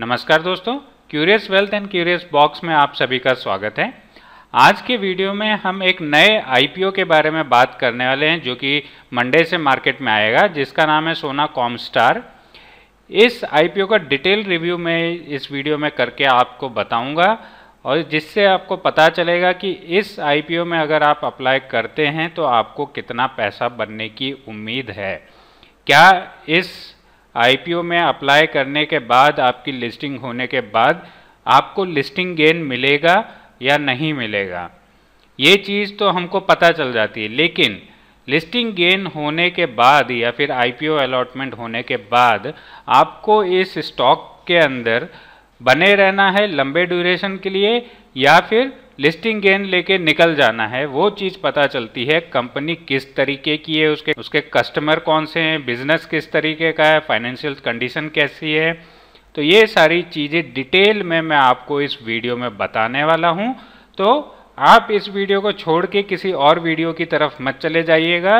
नमस्कार दोस्तों curious wealth and curious box में आप सभी का स्वागत है आज के वीडियो में हम एक नए आईपीओ के बारे में बात करने वाले हैं जो कि मंडे से मार्केट में आएगा जिसका नाम है सोना कॉमस्टार इस आईपीओ का डिटेल रिव्यू में इस वीडियो में करके आपको बताऊंगा और जिससे आपको पता चलेगा कि इस आईपीओ में अगर आप अप्लाई करते हैं तो आपको कितना पैसा बनने की उम्मीद है क्या इस आई में अप्लाई करने के बाद आपकी लिस्टिंग होने के बाद आपको लिस्टिंग गेन मिलेगा या नहीं मिलेगा ये चीज़ तो हमको पता चल जाती है लेकिन लिस्टिंग गेन होने के बाद या फिर आईपीओ अलॉटमेंट होने के बाद आपको इस स्टॉक के अंदर बने रहना है लंबे ड्यूरेशन के लिए या फिर लिस्टिंग गेन लेके निकल जाना है वो चीज़ पता चलती है कंपनी किस तरीके की है उसके उसके कस्टमर कौन से हैं बिजनेस किस तरीके का है फाइनेंशियल कंडीशन कैसी है तो ये सारी चीज़ें डिटेल में मैं आपको इस वीडियो में बताने वाला हूँ तो आप इस वीडियो को छोड़ के किसी और वीडियो की तरफ मत चले जाइएगा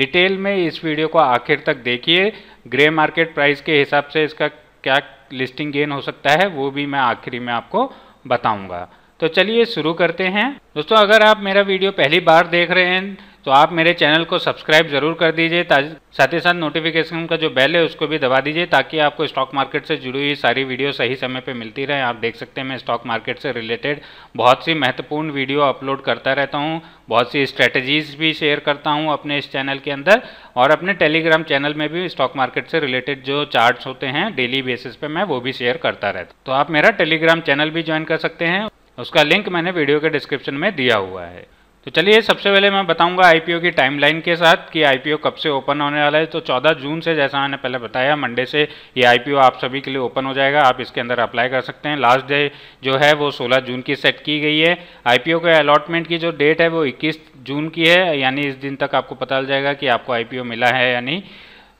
डिटेल में इस वीडियो को आखिर तक देखिए ग्रे मार्केट प्राइस के हिसाब से इसका क्या लिस्टिंग गेन हो सकता है वो भी मैं आखिरी में आपको बताऊंगा तो चलिए शुरू करते हैं दोस्तों अगर आप मेरा वीडियो पहली बार देख रहे हैं तो आप मेरे चैनल को सब्सक्राइब जरूर कर दीजिए साथ ही साथ नोटिफिकेशन का जो बेल है उसको भी दबा दीजिए ताकि आपको स्टॉक मार्केट से जुड़ी हुई सारी वीडियो सही समय पर मिलती रहे आप देख सकते हैं मैं स्टॉक मार्केट से रिलेटेड बहुत सी महत्वपूर्ण वीडियो अपलोड करता रहता हूँ बहुत सी स्ट्रेटजीज भी शेयर करता हूँ अपने इस चैनल के अंदर और अपने टेलीग्राम चैनल में भी स्टॉक मार्केट से रिलेटेड जो चार्ट्स होते हैं डेली बेसिस पे मैं वो भी शेयर करता रहता हूँ तो आप मेरा टेलीग्राम चैनल भी ज्वाइन कर सकते हैं उसका लिंक मैंने वीडियो के डिस्क्रिप्शन में दिया हुआ है तो चलिए सबसे पहले मैं बताऊंगा आईपीओ की टाइमलाइन के साथ कि आईपीओ कब से ओपन होने वाला है तो 14 जून से जैसा मैंने पहले बताया मंडे से ये आईपीओ आप सभी के लिए ओपन हो जाएगा आप इसके अंदर अप्लाई कर सकते हैं लास्ट डे जो है वो 16 जून की सेट की गई है आईपीओ के अलॉटमेंट की जो डेट है वो इक्कीस जून की है यानी इस दिन तक आपको पता चल जाएगा कि आपको आई मिला है या नहीं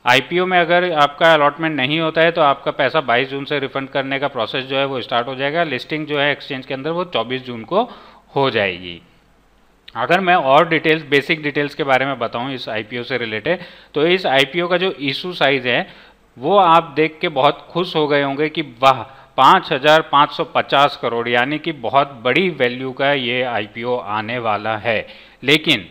आई में अगर आपका अलॉटमेंट नहीं होता है तो आपका पैसा 22 जून से रिफंड करने का प्रोसेस जो है वो स्टार्ट हो जाएगा लिस्टिंग जो है एक्सचेंज के अंदर वो 24 जून को हो जाएगी अगर मैं और डिटेल्स बेसिक डिटेल्स के बारे में बताऊं इस आई से रिलेटेड तो इस आई का जो इशू साइज़ है वो आप देख के बहुत खुश हो गए होंगे कि वाह 5,550 करोड़ यानी कि बहुत बड़ी वैल्यू का ये आई आने वाला है लेकिन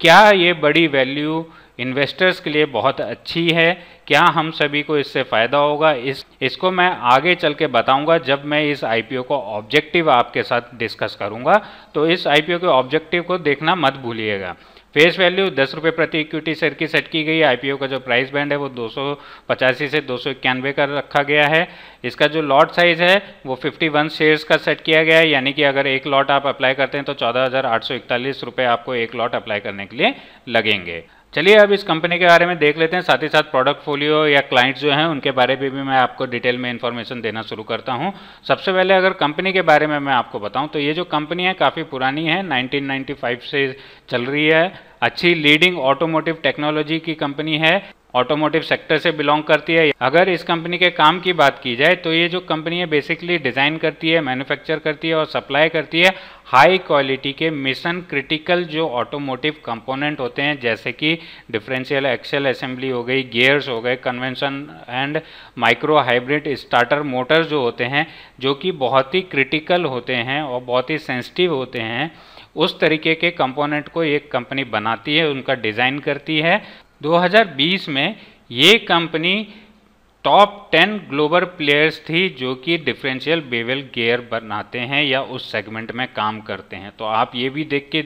क्या ये बड़ी वैल्यू इन्वेस्टर्स के लिए बहुत अच्छी है क्या हम सभी को इससे फ़ायदा होगा इस इसको मैं आगे चल के बताऊँगा जब मैं इस आईपीओ को ऑब्जेक्टिव आपके साथ डिस्कस करूंगा तो इस आईपीओ के ऑब्जेक्टिव को देखना मत भूलिएगा फेस वैल्यू दस रुपये प्रति इक्विटी शेयर की सेट की गई आईपीओ का जो प्राइस बैंड है वो दो से दो का रखा गया है इसका जो लॉट साइज है वो 51 शेयर्स का सेट किया गया है यानी कि अगर एक लॉट आप अप्लाई करते हैं तो चौदह रुपये आपको एक लॉट अप्लाई करने के लिए लगेंगे चलिए अब इस कंपनी के बारे में देख लेते हैं साथ ही साथ प्रोडक्ट फोलियो या क्लाइंट्स जो हैं उनके बारे में भी मैं आपको डिटेल में इन्फॉर्मेशन देना शुरू करता हूं सबसे पहले अगर कंपनी के बारे में मैं आपको बताऊं तो ये जो कंपनी है काफ़ी पुरानी है 1995 से चल रही है अच्छी लीडिंग ऑटोमोटिव टेक्नोलॉजी की कंपनी है ऑटोमोटिव सेक्टर से बिलोंग करती है अगर इस कंपनी के काम की बात की जाए तो ये जो कंपनी है बेसिकली डिज़ाइन करती है मैन्युफैक्चर करती है और सप्लाई करती है हाई क्वालिटी के मिशन क्रिटिकल जो ऑटोमोटिव कंपोनेंट होते हैं जैसे कि डिफरेंशियल एक्सेल असेंबली हो गई गियर्स हो गए convention and micro hybrid starter motors जो होते हैं जो कि बहुत ही क्रिटिकल होते हैं और बहुत ही सेंसिटिव होते हैं उस तरीके के कंपोनेंट को एक कंपनी बनाती है उनका डिज़ाइन करती है 2020 में ये कंपनी टॉप 10 ग्लोबल प्लेयर्स थी जो कि डिफरेंशियल बेवल गियर बनाते हैं या उस सेगमेंट में काम करते हैं तो आप ये भी देख के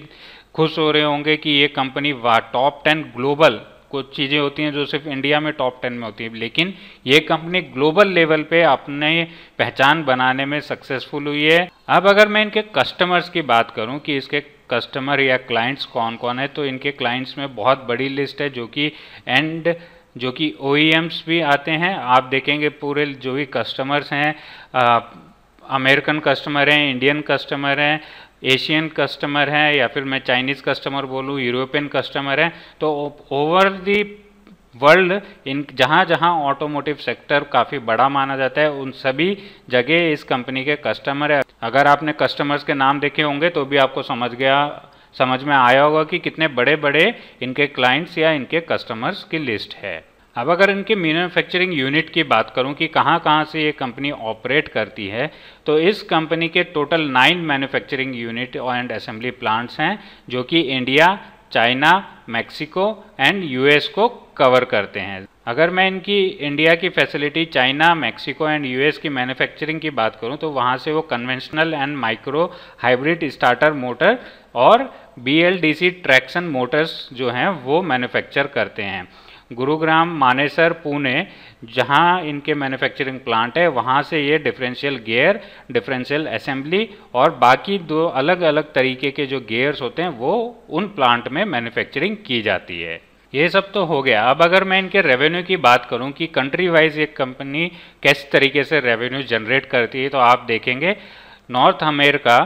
खुश हो रहे होंगे कि ये कंपनी वा टॉप 10 ग्लोबल कुछ चीज़ें होती हैं जो सिर्फ इंडिया में टॉप टेन में होती है लेकिन ये कंपनी ग्लोबल लेवल पे अपने पहचान बनाने में सक्सेसफुल हुई है अब अगर मैं इनके कस्टमर्स की बात करूं कि इसके कस्टमर या क्लाइंट्स कौन कौन है तो इनके क्लाइंट्स में बहुत बड़ी लिस्ट है जो कि एंड जो कि ओ e भी आते हैं आप देखेंगे पूरे जो भी कस्टमर्स हैं अमेरिकन कस्टमर हैं इंडियन कस्टमर हैं एशियन कस्टमर हैं या फिर मैं चाइनीज़ कस्टमर बोलूँ यूरोपियन कस्टमर हैं तो ओवर दी वर्ल्ड इन जहाँ जहाँ ऑटोमोटिव सेक्टर काफ़ी बड़ा माना जाता है उन सभी जगह इस कंपनी के कस्टमर है अगर आपने कस्टमर्स के नाम देखे होंगे तो भी आपको समझ गया समझ में आया होगा कि कितने बड़े बड़े इनके क्लाइंट्स या इनके कस्टमर्स की लिस्ट है अब अगर इनके मैन्युफैक्चरिंग यूनिट की बात करूं कि कहां कहां से ये कंपनी ऑपरेट करती है तो इस कंपनी के total nine manufacturing unit and assembly plants हैं जो कि India China Mexico and US को कवर करते हैं अगर मैं इनकी इंडिया की facility China Mexico and US की मैन्युफैक्चरिंग की बात करूं तो वहां से वो conventional and micro hybrid starter motor और B L D C traction motors जो हैं वो मैन्युफैक्चर करते हैं गुरुग्राम मानेसर पुणे जहाँ इनके मैन्युफैक्चरिंग प्लांट है वहाँ से ये डिफरेंशियल गियर डिफरेंशियल असेंबली और बाकी दो अलग अलग तरीके के जो गेयर्स होते हैं वो उन प्लांट में मैन्युफैक्चरिंग की जाती है ये सब तो हो गया अब अगर मैं इनके रेवेन्यू की बात करूं कि कंट्री वाइज एक कंपनी किस तरीके से रेवेन्यू जनरेट करती है तो आप देखेंगे नॉर्थ अमेरिका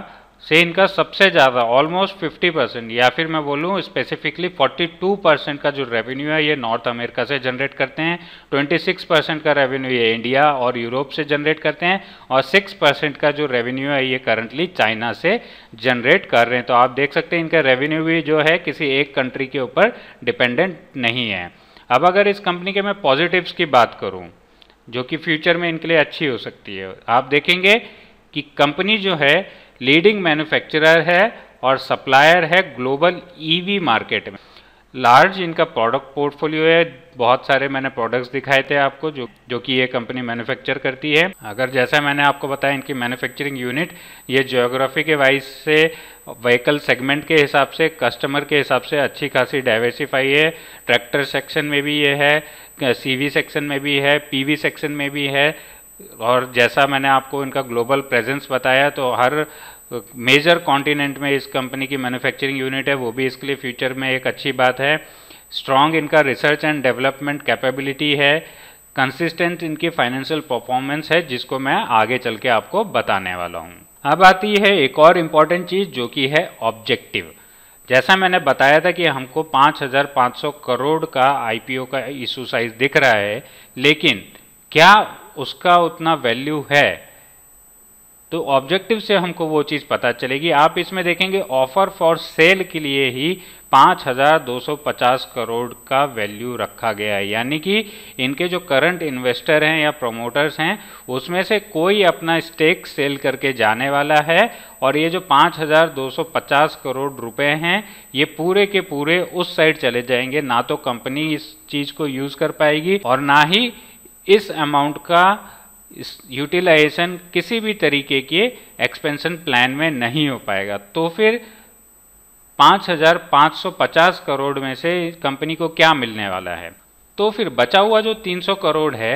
से इनका सबसे ज़्यादा ऑलमोस्ट 50 परसेंट या फिर मैं बोलूँ स्पेसिफिकली 42 परसेंट का जो रेवेन्यू है ये नॉर्थ अमेरिका से जनरेट करते हैं 26 परसेंट का रेवेन्यू ये इंडिया और यूरोप से जनरेट करते हैं और 6 परसेंट का जो रेवेन्यू है ये करंटली चाइना से जनरेट कर रहे हैं तो आप देख सकते हैं इनका रेवेन्यू भी जो है किसी एक कंट्री के ऊपर डिपेंडेंट नहीं है अब अगर इस कंपनी के मैं पॉजिटिव्स की बात करूँ जो कि फ्यूचर में इनके लिए अच्छी हो सकती है आप देखेंगे कि कंपनी जो है लीडिंग मैन्युफैक्चरर है और सप्लायर है ग्लोबल ईवी मार्केट में लार्ज इनका प्रोडक्ट पोर्टफोलियो है बहुत सारे मैंने प्रोडक्ट्स दिखाए थे आपको जो जो कि ये कंपनी मैन्युफैक्चर करती है अगर जैसा मैंने आपको बताया इनकी मैन्युफैक्चरिंग यूनिट ये जियोग्राफी के वाइज से व्हीकल सेगमेंट के हिसाब से कस्टमर के हिसाब से अच्छी खासी डाइवर्सिफाई है ट्रैक्टर सेक्शन में भी ये है सीवी सेक्शन में भी है पीवी सेक्शन में भी है और जैसा मैंने आपको इनका ग्लोबल प्रेजेंस बताया तो हर मेजर कॉन्टिनेंट में इस कंपनी की मैन्युफैक्चरिंग यूनिट है वो भी इसके लिए फ्यूचर में एक अच्छी बात है स्ट्रॉन्ग इनका रिसर्च एंड डेवलपमेंट कैपेबिलिटी है कंसिस्टेंट इनकी फाइनेंशियल परफॉर्मेंस है जिसको मैं आगे चल के आपको बताने वाला हूँ अब आती है एक और इम्पॉर्टेंट चीज़ जो कि है ऑब्जेक्टिव जैसा मैंने बताया था कि हमको 5,500 करोड़ का आईपीओ का इशू साइज दिख रहा है लेकिन क्या उसका उतना वैल्यू है तो ऑब्जेक्टिव से हमको वो चीज़ पता चलेगी आप इसमें देखेंगे ऑफर फॉर सेल के लिए ही 5,250 करोड़ का वैल्यू रखा गया है यानी कि इनके जो करंट इन्वेस्टर हैं या प्रोमोटर्स हैं उसमें से कोई अपना स्टेक सेल करके जाने वाला है और ये जो 5,250 करोड़ रुपए हैं ये पूरे के पूरे उस साइड चले जाएंगे ना तो कंपनी इस चीज़ को यूज़ कर पाएगी और ना ही इस अमाउंट का यूटिलाइजेशन किसी भी तरीके के एक्सपेंशन प्लान में नहीं हो पाएगा तो फिर 5,550 करोड़ में से कंपनी को क्या मिलने वाला है तो फिर बचा हुआ जो 300 करोड़ है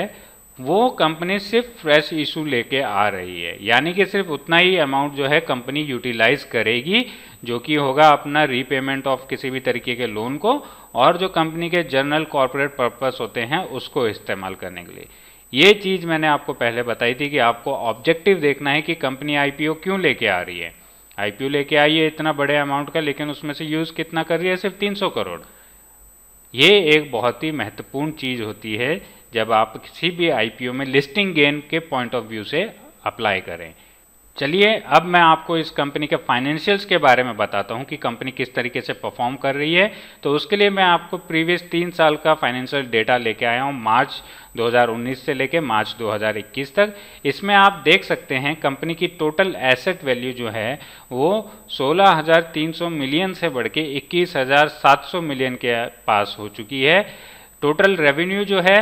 वो कंपनी सिर्फ फ्रेश इशू लेके आ रही है यानी कि सिर्फ उतना ही अमाउंट जो है कंपनी यूटिलाइज करेगी जो कि होगा अपना रीपेमेंट ऑफ किसी भी तरीके के लोन को और जो कंपनी के जनरल कॉरपोरेट पर्पस होते हैं उसको इस्तेमाल करने के लिए ये चीज़ मैंने आपको पहले बताई थी कि आपको ऑब्जेक्टिव देखना है कि कंपनी आई क्यों लेके आ रही है आईपीओ लेके आई है इतना बड़े अमाउंट का लेकिन उसमें से यूज़ कितना कर रही है सिर्फ 300 करोड़ ये एक बहुत ही महत्वपूर्ण चीज़ होती है जब आप किसी भी आईपीओ में लिस्टिंग गेन के पॉइंट ऑफ व्यू से अप्लाई करें चलिए अब मैं आपको इस कंपनी के फाइनेंशियल्स के बारे में बताता हूँ कि कंपनी किस तरीके से परफॉर्म कर रही है तो उसके लिए मैं आपको प्रीवियस तीन साल का फाइनेंशियल डेटा लेके आया हूँ मार्च 2019 से लेके मार्च 2021 तक इसमें आप देख सकते हैं कंपनी की टोटल एसेट वैल्यू जो है वो 16,300 मिलियन से बढ़ के 21,700 मिलियन के पास हो चुकी है टोटल रेवेन्यू जो है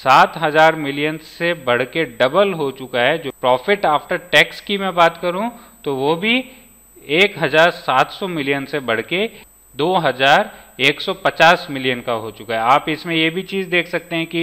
सात हजार मिलियन से बढ़ के डबल हो चुका है जो प्रॉफिट आफ्टर टैक्स की मैं बात करूं तो वो भी एक हजार सात सौ मिलियन से बढ़ के दो हजार एक सौ पचास मिलियन का हो चुका है आप इसमें ये भी चीज़ देख सकते हैं कि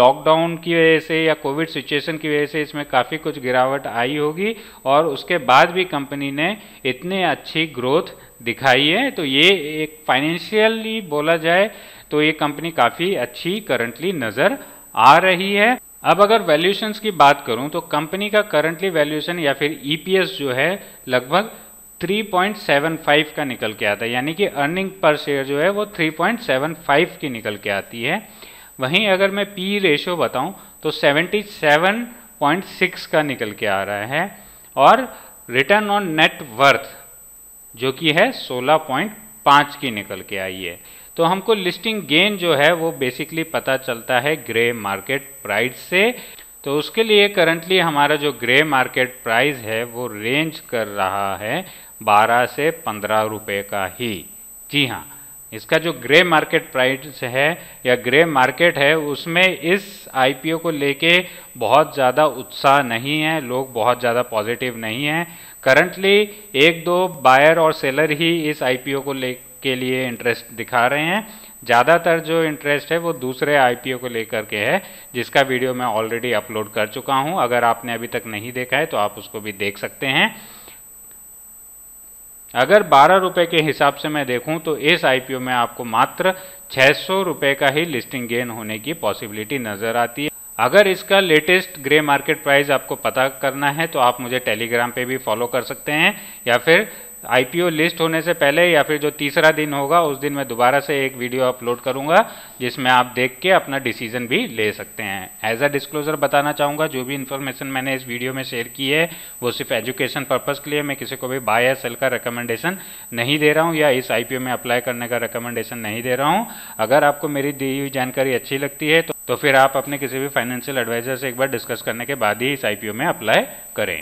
लॉकडाउन की वजह से या कोविड सिचुएशन की वजह से इसमें काफ़ी कुछ गिरावट आई होगी और उसके बाद भी कंपनी ने इतने अच्छी ग्रोथ दिखाई है तो ये एक फाइनेंशियली बोला जाए तो ये कंपनी काफ़ी अच्छी करंटली नज़र आ रही है अब अगर वैल्यूशंस की बात करूं तो कंपनी का करंटली वैल्यूशन या फिर ईपीएस e जो है लगभग 3.75 का निकल के आता है यानी कि अर्निंग पर शेयर जो है वो 3.75 की निकल के आती है वहीं अगर मैं पी रेशो e बताऊं तो 77.6 का निकल के आ रहा है और रिटर्न ऑन नेट वर्थ जो कि है 16.5 की निकल के आई है तो हमको लिस्टिंग गेन जो है वो बेसिकली पता चलता है ग्रे मार्केट प्राइस से तो उसके लिए करंटली हमारा जो ग्रे मार्केट प्राइस है वो रेंज कर रहा है 12 से पंद्रह रुपये का ही जी हाँ इसका जो ग्रे मार्केट प्राइस है या ग्रे मार्केट है उसमें इस आईपीओ को लेके बहुत ज़्यादा उत्साह नहीं है लोग बहुत ज़्यादा पॉजिटिव नहीं हैं करंटली एक दो बायर और सेलर ही इस आईपीओ को ले के लिए इंटरेस्ट दिखा रहे हैं ज़्यादातर जो इंटरेस्ट है वो दूसरे आईपीओ को लेकर के है जिसका वीडियो मैं ऑलरेडी अपलोड कर चुका हूँ अगर आपने अभी तक नहीं देखा है तो आप उसको भी देख सकते हैं अगर बारह रुपये के हिसाब से मैं देखूँ तो इस आई में आपको मात्र छः सौ का ही लिस्टिंग गेन होने की पॉसिबिलिटी नज़र आती है अगर इसका लेटेस्ट ग्रे मार्केट प्राइस आपको पता करना है तो आप मुझे टेलीग्राम पे भी फॉलो कर सकते हैं या फिर आईपीओ लिस्ट होने से पहले या फिर जो तीसरा दिन होगा उस दिन मैं दोबारा से एक वीडियो अपलोड करूंगा जिसमें आप देख के अपना डिसीजन भी ले सकते हैं एज अ डिस्क्लोजर बताना चाहूँगा जो भी इन्फॉर्मेशन मैंने इस वीडियो में शेयर की है वो सिर्फ एजुकेशन पर्पज़ के लिए मैं किसी को भी बाय या सेल का रिकमेंडेशन नहीं दे रहा हूँ या इस आई में अप्लाई करने का रिकमेंडेशन नहीं दे रहा हूँ अगर आपको मेरी दी हुई जानकारी अच्छी लगती है तो, तो फिर आप अपने किसी भी फाइनेंशियल एडवाइजर से एक बार डिस्कस करने के बाद ही इस आई में अप्लाई करें